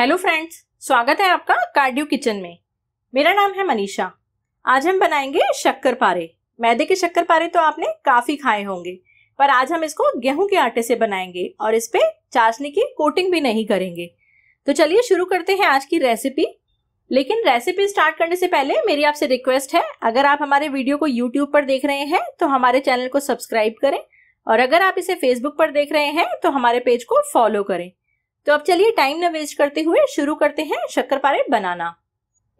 hello friends स्वागत है आपका कार्डियो किचन में मेरा नाम है मनीषा आज हम बनाएंगे शक्कर पारे मैदे के शक्कर पारे तो आपने काफी खाए होंगे पर आज हम इसको गेहूं के आटे से बनाएंगे और इस पर चाशनी की कोटिंग भी नहीं करेंगे तो चलिए शुरू करते हैं आज की रेसिपी लेकिन रेसिपी स्टार्ट करने से पहले मेरी आपसे रिक्वेस्ट है अगर आप हमारे वीडियो को यूट्यूब पर देख रहे हैं तो हमारे चैनल को सब्सक्राइब करें और अगर आप इसे फेसबुक पर देख रहे हैं तो हमारे पेज को फॉलो करें तो अब चलिए टाइम ना वेस्ट करते हुए शुरू करते हैं शक्करपारे बनाना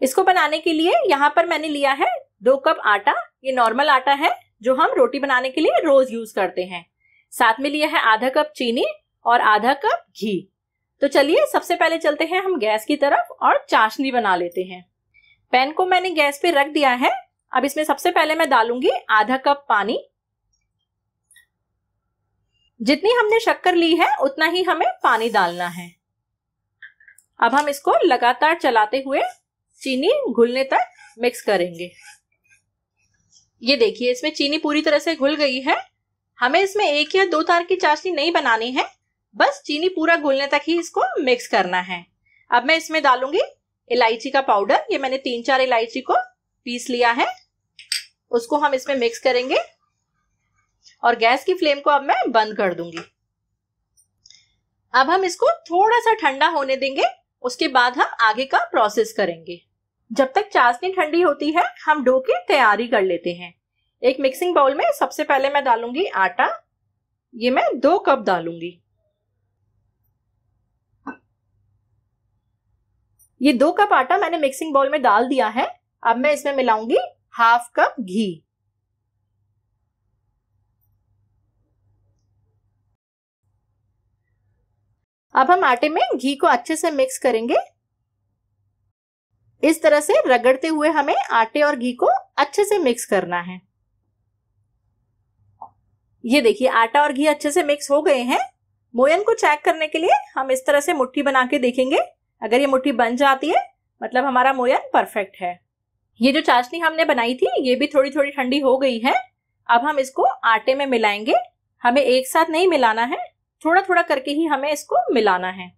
इसको बनाने के लिए यहाँ पर मैंने लिया है दो कप आटा ये नॉर्मल आटा है जो हम रोटी बनाने के लिए रोज यूज करते हैं साथ में लिया है आधा कप चीनी और आधा कप घी तो चलिए सबसे पहले चलते हैं हम गैस की तरफ और चाशनी बना लेते हैं पैन को मैंने गैस पे रख दिया है अब इसमें सबसे पहले मैं डालूंगी आधा कप पानी जितनी हमने शक्कर ली है उतना ही हमें पानी डालना है अब हम इसको लगातार चलाते हुए चीनी घुलने तक मिक्स करेंगे ये देखिए इसमें चीनी पूरी तरह से घुल गई है हमें इसमें एक या दो तार की चाशनी नहीं बनानी है बस चीनी पूरा घुलने तक ही इसको मिक्स करना है अब मैं इसमें डालूंगी इलायची का पाउडर ये मैंने तीन चार इलायची को पीस लिया है उसको हम इसमें मिक्स करेंगे और गैस की फ्लेम को अब मैं बंद कर दूंगी अब हम इसको थोड़ा सा ठंडा होने देंगे उसके बाद हम आगे का प्रोसेस करेंगे जब तक चाशनी ठंडी होती है हम डो की तैयारी कर लेते हैं एक मिक्सिंग बाउल में सबसे पहले मैं डालूंगी आटा ये मैं दो कप डालूंगी ये दो कप आटा मैंने मिक्सिंग बाउल में डाल दिया है अब मैं इसमें मिलाऊंगी हाफ कप घी अब हम आटे में घी को अच्छे से मिक्स करेंगे इस तरह से रगड़ते हुए हमें आटे और घी को अच्छे से मिक्स करना है ये देखिए आटा और घी अच्छे से मिक्स हो गए हैं मोयन को चेक करने के लिए हम इस तरह से मुट्ठी बना के देखेंगे अगर ये मुट्ठी बन जाती है मतलब हमारा मोयन परफेक्ट है ये जो चाशनी हमने बनाई थी ये भी थोड़ी थोड़ी ठंडी हो गई है अब हम इसको आटे में मिलाएंगे हमें एक साथ नहीं मिलाना है थोड़ा थोड़ा करके ही हमें इसको मिलाना है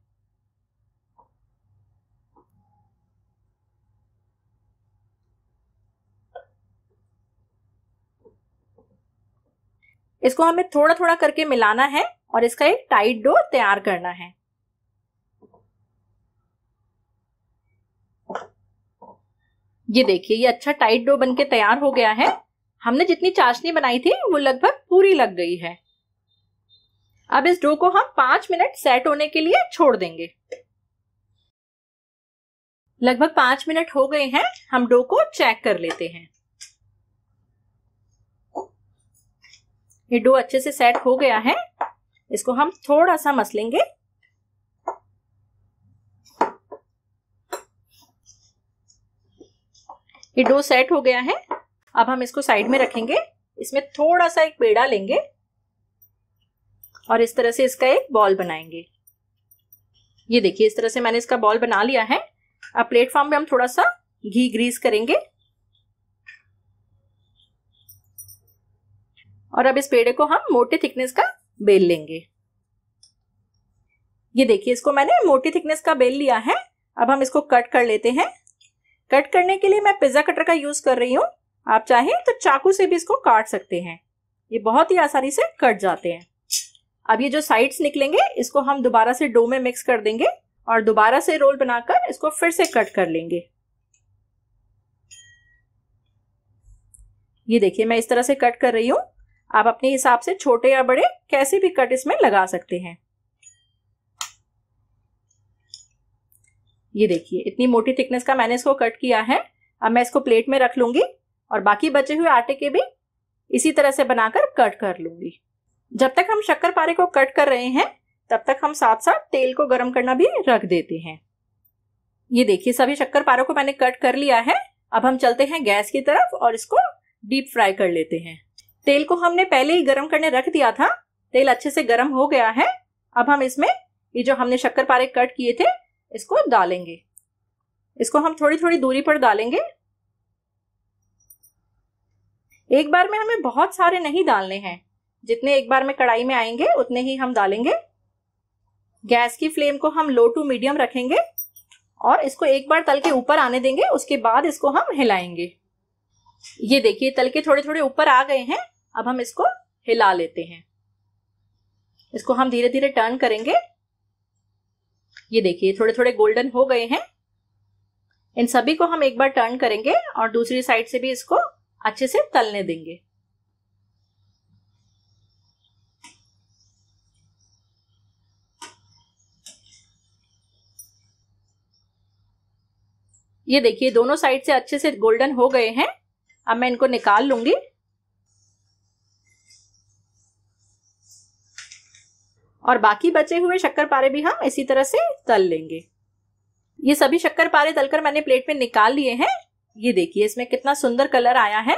इसको हमें थोड़ा थोड़ा करके मिलाना है और इसका एक टाइट डो तैयार करना है ये देखिए ये अच्छा टाइट डो बनके तैयार हो गया है हमने जितनी चाशनी बनाई थी वो लगभग पूरी लग गई है अब इस डो को हम पांच मिनट सेट होने के लिए छोड़ देंगे लगभग पांच मिनट हो गए हैं हम डो को चेक कर लेते हैं ये डो अच्छे से सेट हो गया है इसको हम थोड़ा सा मसलेंगे ये डो सेट हो गया है अब हम इसको साइड में रखेंगे इसमें थोड़ा सा एक पेड़ा लेंगे और इस तरह से इसका एक बॉल बनाएंगे ये देखिए इस तरह से मैंने इसका बॉल बना लिया है अब प्लेटफॉर्म पे हम थोड़ा सा घी ग्रीस करेंगे और अब इस पेड़े को हम मोटे थिकनेस का बेल लेंगे ये देखिए इसको मैंने मोटी थिकनेस का बेल लिया है अब हम इसको कट कर लेते हैं कट करने के लिए मैं पिज्जा कटर का यूज कर रही हूँ आप चाहें तो चाकू से भी इसको काट सकते हैं ये बहुत ही आसानी से कट जाते हैं अब ये जो साइड्स निकलेंगे इसको हम दोबारा से डो में मिक्स कर देंगे और दोबारा से रोल बनाकर इसको फिर से कट कर लेंगे ये देखिए मैं इस तरह से कट कर रही हूं आप अपने हिसाब से छोटे या बड़े कैसे भी कट इसमें लगा सकते हैं ये देखिए इतनी मोटी थिकनेस का मैंने इसको कट किया है अब मैं इसको प्लेट में रख लूंगी और बाकी बचे हुए आटे के भी इसी तरह से बनाकर कट कर लूंगी जब तक हम शक्कर पारे को कट कर रहे हैं तब तक हम साथ साथ तेल को गर्म करना भी रख देते हैं ये देखिए सभी शक्कर पारे को मैंने कट कर लिया है अब हम चलते हैं गैस की तरफ और इसको डीप फ्राई कर लेते हैं तेल को हमने पहले ही गर्म करने रख दिया था तेल अच्छे से गर्म हो गया है अब हम इसमें ये जो हमने शक्कर पारे कट किए थे इसको डालेंगे इसको हम थोड़ी थोड़ी दूरी पर डालेंगे एक बार में हमें बहुत सारे नहीं डालने हैं जितने एक बार में कढ़ाई में आएंगे उतने ही हम डालेंगे गैस की फ्लेम को हम लो टू मीडियम रखेंगे और इसको एक बार तल के ऊपर आने देंगे उसके बाद इसको हम हिलाएंगे ये देखिए तल के थोड़े थोड़े ऊपर आ गए हैं अब हम इसको हिला लेते हैं इसको हम धीरे धीरे टर्न करेंगे ये देखिए थोड़े थोड़े गोल्डन हो गए हैं इन सभी को हम एक बार टर्न करेंगे और दूसरी साइड से भी इसको अच्छे से तलने देंगे ये देखिए दोनों साइड से अच्छे से गोल्डन हो गए हैं अब मैं इनको निकाल लूंगी और बाकी बचे हुए शक्कर पारे भी हम इसी तरह से तल लेंगे ये सभी शक्कर पारे तलकर मैंने प्लेट में निकाल लिए हैं ये देखिए इसमें कितना सुंदर कलर आया है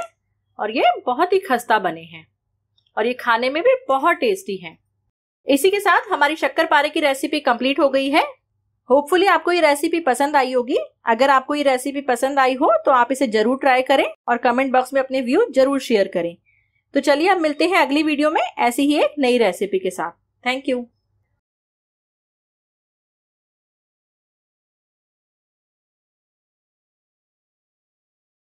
और ये बहुत ही खस्ता बने हैं और ये खाने में भी बहुत टेस्टी हैं इसी के साथ हमारी शक्कर पारे की रेसिपी कंप्लीट हो गई है होपफुली आपको ये रेसिपी पसंद आई होगी अगर आपको ये रेसिपी पसंद आई हो तो आप इसे जरूर ट्राई करें और कमेंट बॉक्स में अपने व्यू जरूर शेयर करें तो चलिए अब मिलते हैं अगली वीडियो में ऐसी ही एक नई रेसिपी के साथ थैंक यू